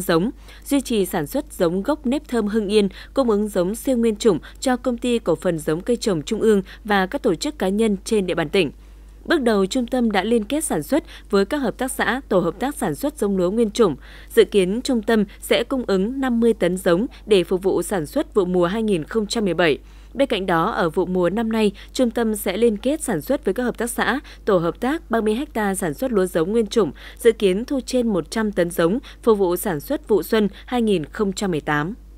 giống, duy trì sản xuất giống gốc nếp thơm Hưng Yên, cung ứng giống siêu nguyên chủng cho công ty cổ phần giống cây trồng Trung ương và các tổ chức cá nhân trên địa bàn tỉnh. Bước đầu, trung tâm đã liên kết sản xuất với các hợp tác xã, tổ hợp tác sản xuất giống lúa nguyên chủng. Dự kiến, trung tâm sẽ cung ứng 50 tấn giống để phục vụ sản xuất vụ mùa 2017. Bên cạnh đó, ở vụ mùa năm nay, trung tâm sẽ liên kết sản xuất với các hợp tác xã, tổ hợp tác 30 ha sản xuất lúa giống nguyên chủng, dự kiến thu trên 100 tấn giống, phục vụ sản xuất vụ xuân 2018.